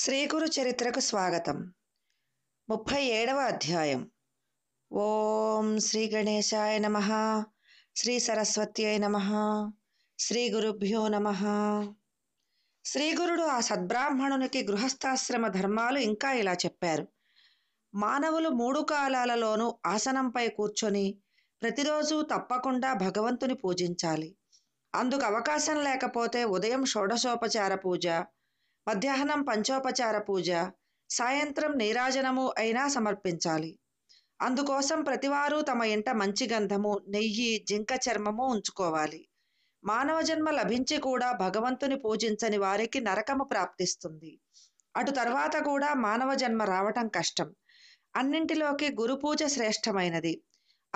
శ్రీగురు చరిత్రకు స్వాగతం ముప్పై ఏడవ అధ్యాయం ఓం శ్రీ గణేశాయ నమ శ్రీ సరస్వత్యై నమ శ్రీ గురుభ్యో నమ శ్రీగురుడు ఆ సద్బ్రాహ్మణునికి గృహస్థాశ్రమ ధర్మాలు ఇంకా ఇలా చెప్పారు మానవులు మూడు కాలాలలోనూ ఆసనంపై కూర్చొని ప్రతిరోజు తప్పకుండా భగవంతుని పూజించాలి అందుకు అవకాశం లేకపోతే ఉదయం షోడశోపచార పూజ మధ్యాహ్నం పంచోపచార పూజ సాయంత్రం నీరాజనము అయినా సమర్పించాలి అందుకోసం ప్రతివారు తమ ఇంట మంచి గంధము నెయ్యి జింక చర్మము ఉంచుకోవాలి మానవ జన్మ లభించి కూడా భగవంతుని పూజించని వారికి నరకము ప్రాప్తిస్తుంది అటు తర్వాత కూడా మానవ జన్మ రావటం కష్టం అన్నింటిలోకి గురు పూజ శ్రేష్టమైనది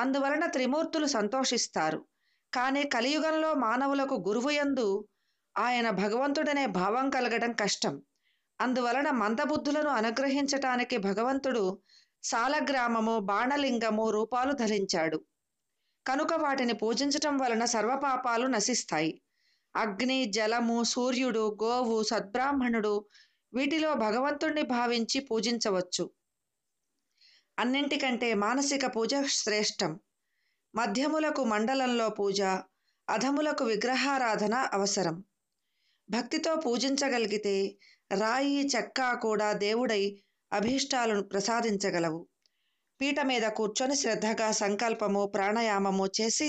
అందువలన త్రిమూర్తులు సంతోషిస్తారు కానీ కలియుగంలో మానవులకు గురువు యందు ఆయన భగవంతుడనే భావం కలగడం కష్టం అందువలన మందబుద్ధులను అనుగ్రహించటానికి భగవంతుడు సాలగ్రామము బాణలింగము రూపాలు ధరించాడు కనుక వాటిని పూజించటం వలన సర్వపాపాలు నశిస్తాయి అగ్ని జలము సూర్యుడు గోవు సద్బ్రాహ్మణుడు వీటిలో భగవంతుణ్ణి భావించి పూజించవచ్చు అన్నింటికంటే మానసిక పూజ శ్రేష్టం మధ్యములకు మండలంలో పూజ అధములకు విగ్రహారాధన అవసరం భక్తితో పూజించగలిగితే రాయి చెక్క కూడా దేవుడై అభీష్టాలను ప్రసాదించగలవు పీట మీద కూర్చొని శ్రద్ధగా సంకల్పము ప్రాణాయామము చేసి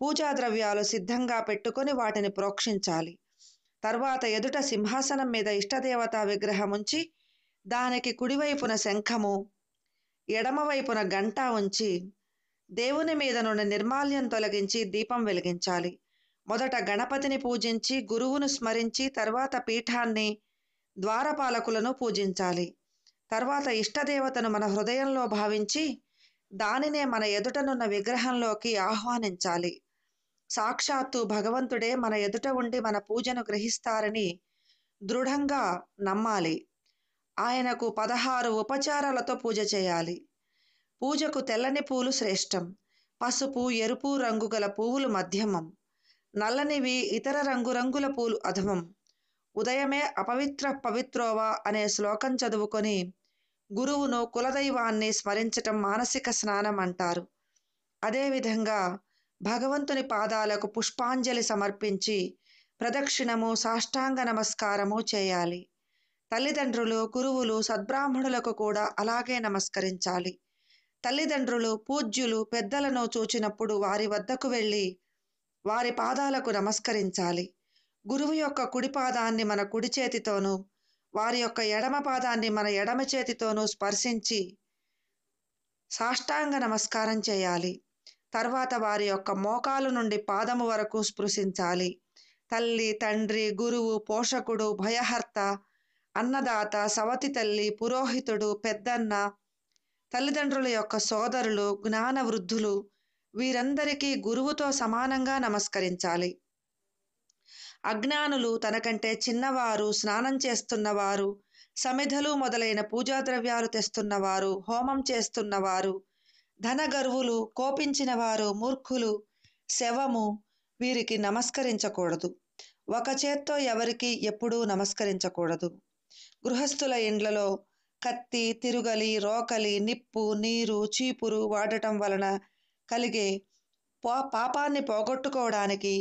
పూజా ద్రవ్యాలు సిద్ధంగా పెట్టుకొని వాటిని ప్రోక్షించాలి తర్వాత ఎదుట సింహాసనం మీద ఇష్టదేవతా విగ్రహం ఉంచి దానికి కుడివైపున శంఖము ఎడమవైపున గంట ఉంచి దేవుని మీద నుండి నిర్మాల్యం తొలగించి దీపం వెలిగించాలి మొదట గణపతిని పూజించి గురువును స్మరించి తర్వాత పీఠాన్ని ద్వారపాలకులను పూజించాలి తర్వాత ఇష్టదేవతను మన హృదయంలో భావించి దానినే మన ఎదుటనున్న విగ్రహంలోకి ఆహ్వానించాలి సాక్షాత్తు భగవంతుడే మన ఎదుట ఉండి మన పూజను గ్రహిస్తారని దృఢంగా నమ్మాలి ఆయనకు పదహారు ఉపచారాలతో పూజ చేయాలి పూజకు తెల్లని పూలు శ్రేష్టం పసుపు ఎరుపు రంగు గల పువ్వులు మధ్యమం నల్లనివి ఇతర రంగురంగుల పూలు అధమం ఉదయమే అపవిత్ర పవిత్రోవా అనే శ్లోకం చదువుకొని గురువును కులదైవాన్ని స్మరించటం మానసిక స్నానం అంటారు అదేవిధంగా భగవంతుని పాదాలకు పుష్పాంజలి సమర్పించి ప్రదక్షిణము సాష్టాంగ నమస్కారము చేయాలి తల్లిదండ్రులు గురువులు సద్బ్రాహ్మణులకు కూడా అలాగే నమస్కరించాలి తల్లిదండ్రులు పూజ్యులు పెద్దలను చూచినప్పుడు వారి వద్దకు వెళ్ళి వారి పాదాలకు నమస్కరించాలి గురువు యొక్క కుడి పాదాన్ని మన కుడి చేతితోనూ వారి యొక్క ఎడమ పాదాన్ని మన ఎడమ చేతితోనూ స్పర్శించి సాష్టాంగ నమస్కారం చేయాలి తర్వాత వారి యొక్క మోకాలు నుండి పాదము వరకు స్పృశించాలి తల్లి తండ్రి గురువు పోషకుడు భయహర్త అన్నదాత సవతి తల్లి పురోహితుడు పెద్దన్న తల్లిదండ్రుల యొక్క సోదరులు జ్ఞాన వృద్ధులు వీరందరికీ గురువుతో సమానంగా నమస్కరించాలి అజ్ఞానులు తనకంటే చిన్నవారు స్నానం చేస్తున్నవారు సమిధలు మొదలైన పూజా ద్రవ్యాలు తెస్తున్నవారు హోమం చేస్తున్నవారు ధనగర్వులు కోపించినవారు మూర్ఖులు శవము వీరికి నమస్కరించకూడదు ఒక చేత్తో ఎవరికి ఎప్పుడూ నమస్కరించకూడదు గృహస్థుల ఇండ్లలో కత్తి తిరుగలి రోకలి నిప్పు నీరు చీపురు వాడటం వలన కలిగే పో పాపాన్ని పోగొట్టుకోవడానికి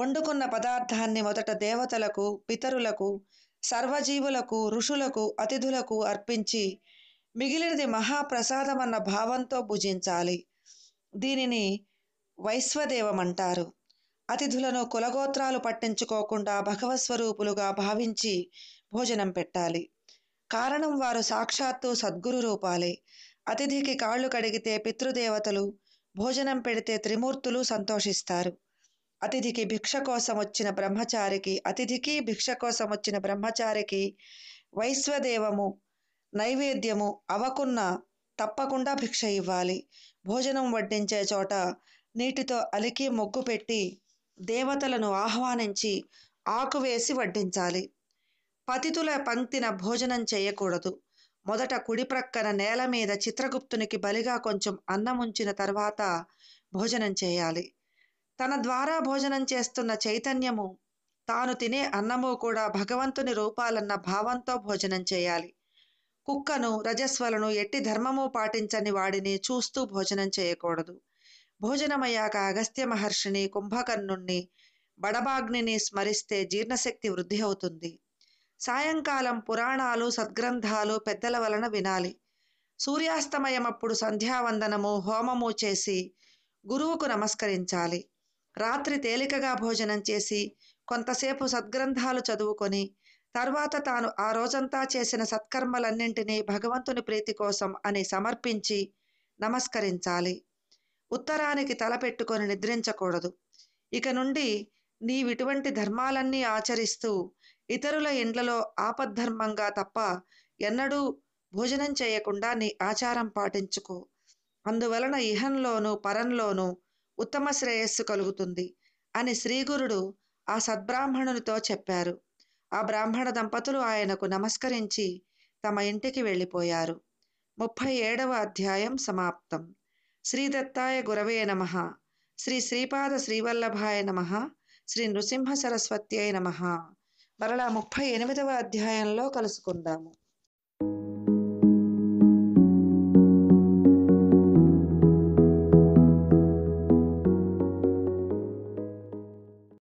వండుకున్న పదార్థాన్ని మొదట దేవతలకు పితరులకు సర్వజీవులకు ఋషులకు అతిథులకు అర్పించి మిగిలినది మహాప్రసాదమన్న భావంతో భుజించాలి దీనిని అంటారు అతిథులను కులగోత్రాలు పట్టించుకోకుండా భగవస్వరూపులుగా భావించి భోజనం పెట్టాలి కారణం వారు సాక్షాత్తు సద్గురు రూపాలే అతిథికి కాళ్ళు కడిగితే పితృదేవతలు భోజనం పెడితే త్రిమూర్తులు సంతోషిస్తారు అతిథికి భిక్ష కోసం వచ్చిన బ్రహ్మచారికి అతిథికి భిక్ష కోసం వచ్చిన బ్రహ్మచారికి వైశ్వదేవము నైవేద్యము అవకున్న తప్పకుండా భిక్ష ఇవ్వాలి భోజనం వడ్డించే చోట నీటితో అలికి మొగ్గు పెట్టి దేవతలను ఆహ్వానించి ఆకువేసి వడ్డించాలి పతితుల పంక్తిన భోజనం చేయకూడదు మొదట కుడిప్రక్కన నేల మీద చిత్రగుప్తునికి బలిగా కొంచెం అన్నం ఉంచిన తర్వాత భోజనం చేయాలి తన ద్వారా భోజనం చేస్తున్న చైతన్యము తాను తినే అన్నము కూడా భగవంతుని రూపాలన్న భావంతో భోజనం చేయాలి కుక్కను రజస్వలను ఎట్టి ధర్మము పాటించని వాడిని చూస్తూ భోజనం చేయకూడదు భోజనమయ్యాక అగస్త్య మహర్షిని కుంభకర్ణుణ్ణి బడబాగ్నిని స్మరిస్తే జీర్ణశక్తి వృద్ధి అవుతుంది సాయంకాలం పురాణాలు సద్గ్రంథాలు పెద్దల వలన వినాలి సూర్యాస్తమయమప్పుడు సంధ్యావందనము హోమము చేసి గురువుకు నమస్కరించాలి రాత్రి తేలికగా భోజనం చేసి కొంతసేపు సద్గ్రంథాలు చదువుకొని తర్వాత తాను ఆ రోజంతా చేసిన సత్కర్మలన్నింటినీ భగవంతుని ప్రీతి కోసం అని సమర్పించి నమస్కరించాలి ఉత్తరానికి తలపెట్టుకొని నిద్రించకూడదు ఇక నుండి నీవిటువంటి ధర్మాలన్నీ ఆచరిస్తూ ఇతరుల ఇండ్లలో ఆపద్ధర్మంగా తప్ప ఎన్నడూ భోజనం చేయకుండా నీ ఆచారం పాటించుకో అందువలన ఇహంలోను పరంలోను ఉత్తమ శ్రేయస్సు కలుగుతుంది అని శ్రీగురుడు ఆ సద్బ్రాహ్మణునితో చెప్పారు ఆ బ్రాహ్మణ దంపతులు ఆయనకు నమస్కరించి తమ ఇంటికి వెళ్ళిపోయారు ముప్పై ఏడవ అధ్యాయం సమాప్తం శ్రీదత్తాయ గురవే నమ శ్రీ శ్రీపాద శ్రీవల్లభాయ నమ శ్రీ నృసింహ సరస్వత్యై నమ మరలా ముప్పై ఎనిమిదవ అధ్యాయంలో కలుసుకుందాము